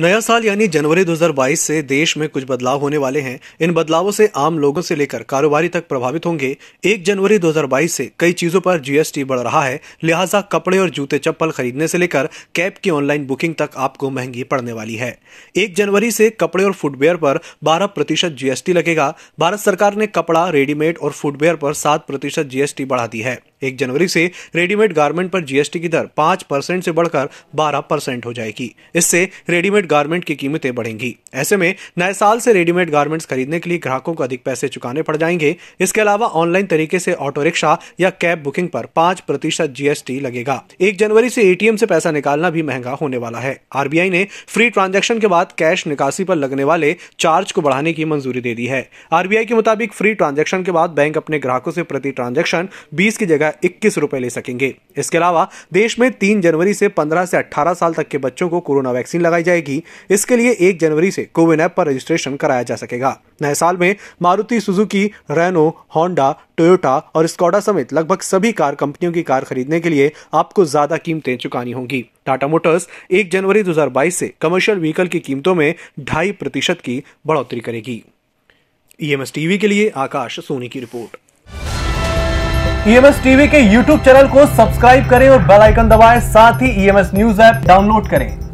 नया साल यानी जनवरी 2022 से देश में कुछ बदलाव होने वाले हैं इन बदलावों से आम लोगों से लेकर कारोबारी तक प्रभावित होंगे एक जनवरी 2022 से कई चीजों पर जीएसटी बढ़ रहा है लिहाजा कपड़े और जूते चप्पल खरीदने से लेकर कैब की ऑनलाइन बुकिंग तक आपको महंगी पड़ने वाली है एक जनवरी से कपड़े और फुटवेयर पर बारह प्रतिशत जीएसटी लगेगा भारत सरकार ने कपड़ा रेडीमेड और फुटवेयर पर सात प्रतिशत जीएसटी बढ़ा दी है एक जनवरी से रेडीमेड गारमेंट पर जीएसटी की दर पाँच परसेंट से बढ़कर बारह परसेंट हो जाएगी इससे रेडीमेड गारमेंट की कीमतें बढ़ेंगी ऐसे में नए साल से रेडीमेड गारमेंट्स खरीदने के लिए ग्राहकों को अधिक पैसे चुकाने पड़ जाएंगे इसके अलावा ऑनलाइन तरीके से ऑटो रिक्शा या कैब बुकिंग पर पाँच प्रतिशत जीएसटी लगेगा एक जनवरी से एटीएम से पैसा निकालना भी महंगा होने वाला है आरबीआई ने फ्री ट्रांजेक्शन के बाद कैश निकासी पर लगने वाले चार्ज को बढ़ाने की मंजूरी दे दी है आरबीआई के मुताबिक फ्री ट्रांजेक्शन के बाद बैंक अपने ग्राहकों से प्रति ट्रांजेक्शन बीस की जगह रुपया इक्कीस रुपये ले सकेंगे इसके अलावा देश में तीन जनवरी से पंद्रह से अठारह साल तक के बच्चों को कोरोना वैक्सीन लगाई जाएगी इसके लिए एक जनवरी से कोविन ऐप पर रजिस्ट्रेशन कराया जा सकेगा नए साल में Maruti Suzuki Renault Honda Toyota और स्कॉडा समेत लगभग सभी कार कंपनियों की कार खरीदने के लिए आपको ज्यादा कीमतें चुकानी होंगी टाटा मोटर्स 1 जनवरी 2022 से कमर्शियल व्हीकल की कीमतों में ढाई प्रतिशत की बढ़ोतरी करेगी ईएमएस टीवी के लिए आकाश सोनी की रिपोर्ट ईएमएस e टीवी के यूट्यूब चैनल को सब्सक्राइब करें और बेल आइकन दबाएं साथ ही EMS e news app download करें